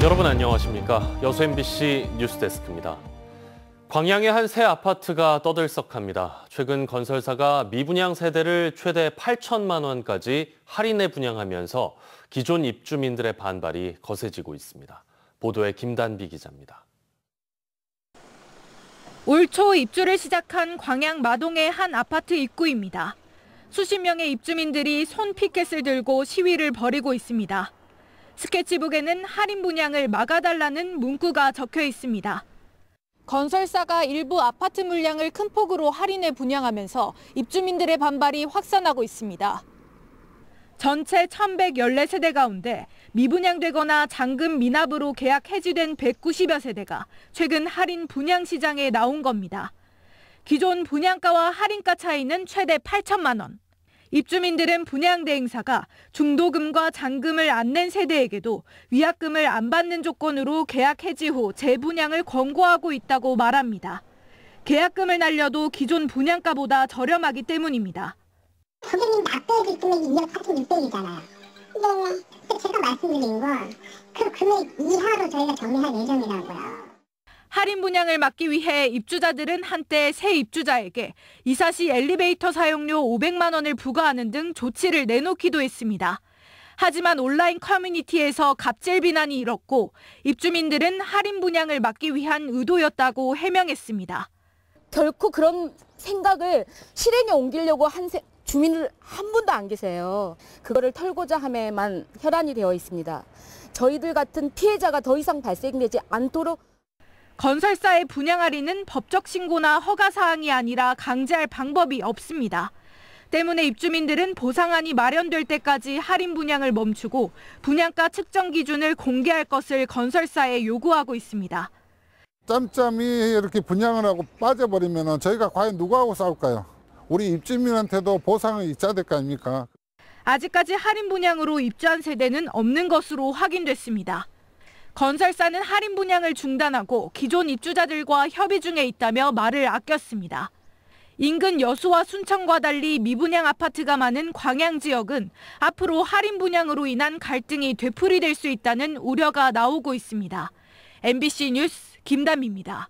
여러분 안녕하십니까. 여수 MBC 뉴스데스크입니다. 광양의 한 새 아파트가 떠들썩합니다. 최근 건설사가 미분양 세대를 최대 8천만 원까지 할인해 분양하면서 기존 입주민들의 반발이 거세지고 있습니다. 보도에 김단비 기자입니다. 올 초 입주를 시작한 광양 마동의 한 아파트 입구입니다. 수십 명의 입주민들이 손 피켓을 들고 시위를 벌이고 있습니다. 스케치북에는 할인 분양을 막아달라는 문구가 적혀 있습니다. 건설사가 일부 아파트 물량을 큰 폭으로 할인해 분양하면서 입주민들의 반발이 확산하고 있습니다. 전체 1,114세대 가운데 미분양되거나 잔금 미납으로 계약 해지된 190여 세대가 최근 할인 분양 시장에 나온 겁니다. 기존 분양가와 할인가 차이는 최대 8천만 원. 입주민들은 분양대 행사가 중도금과 잔금을 안 낸 세대에게도 위약금을 안 받는 조건으로 계약 해지 후 재분양을 권고하고 있다고 말합니다. 계약금을 날려도 기존 분양가보다 저렴하기 때문입니다. 고객님 납부액이 금액이 2억 4,600이잖아요. 근데 제가 말씀드린 건 그 금액 이하로 저희가 정리할 예정이라고요. 할인 분양을 막기 위해 입주자들은 한때 새 입주자에게 이사 시 엘리베이터 사용료 500만 원을 부과하는 등 조치를 내놓기도 했습니다. 하지만 온라인 커뮤니티에서 갑질 비난이 일었고 입주민들은 할인 분양을 막기 위한 의도였다고 해명했습니다. 결코 그런 생각을 실행에 옮기려고 한 세, 주민을 한 분도 안 계세요. 그거를 털고자 함에만 혈안이 되어 있습니다. 저희들 같은 피해자가 더 이상 발생되지 않도록 건설사의 분양 할인은 법적 신고나 허가 사항이 아니라 강제할 방법이 없습니다. 때문에 입주민들은 보상안이 마련될 때까지 할인 분양을 멈추고 분양가 측정 기준을 공개할 것을 건설사에 요구하고 있습니다. 짬짬이 이렇게 분양을 하고 빠져버리면 저희가 과연 누구하고 싸울까요? 우리 입주민한테도 보상을 있어야 될거 아닙니까? 아직까지 할인 분양으로 입주한 세대는 없는 것으로 확인됐습니다. 건설사는 할인 분양을 중단하고 기존 입주자들과 협의 중에 있다며 말을 아꼈습니다. 인근 여수와 순천과 달리 미분양 아파트가 많은 광양 지역은 앞으로 할인 분양으로 인한 갈등이 되풀이될 수 있다는 우려가 나오고 있습니다. MBC 뉴스 김담입니다.